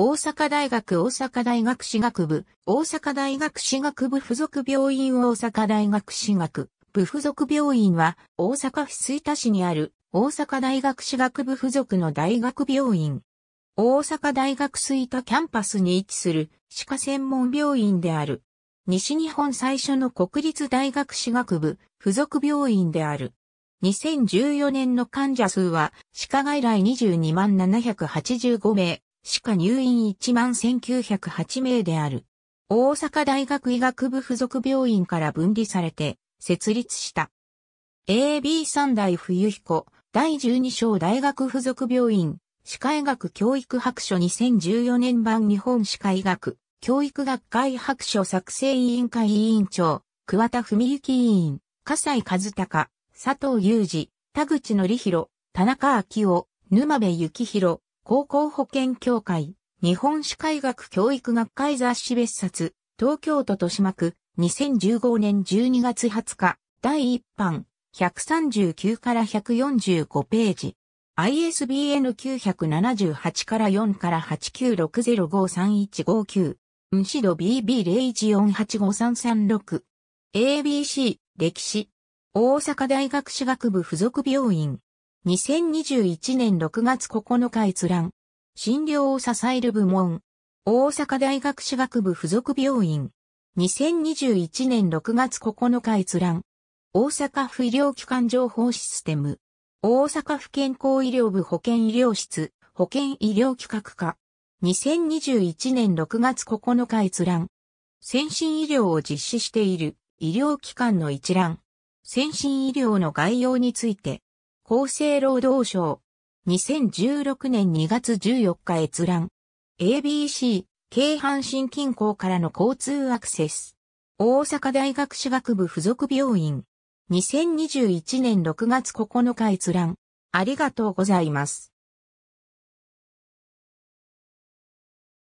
大阪大学大阪大学歯学部、大阪大学歯学部附属病院大阪大学歯学部附属病院は、大阪府吹田市にある大阪大学歯学部附属の大学病院。大阪大学吹田キャンパスに位置する歯科専門病院である。西日本最初の国立大学歯学部附属病院である。2014年の患者数は、歯科外来22万785名。歯科入院1万1908名である。大阪大学医学部附属病院から分離されて、設立した。AB 三大冬彦、第12章大学附属病院、歯科医学教育白書2014年版日本歯科医学、教育学会白書作成委員会委員長、桑田文幸委員、笠井和隆、佐藤雄二、田口則弘、田中昭夫、沼部幸弘、高校保健協会、日本歯科医学教育学会雑誌別冊、東京都豊島区、2015年12月20日、第1版、139から145ページ。ISBN 978から4から896053159。むしろ BB01485336。ABC、歴史。大阪大学歯学部附属病院。2021年6月9日閲覧。診療を支える部門。大阪大学歯学部附属病院。2021年6月9日閲覧。大阪府医療機関情報システム。大阪府健康医療部保健医療室、保健医療企画課。2021年6月9日閲覧。先進医療を実施している医療機関の一覧。先進医療の概要について。厚生労働省。2016年2月14日閲覧。ABC、京阪神近郊からの交通アクセス。大阪大学私学部附属病院。2021年6月9日閲覧。ありがとうございます。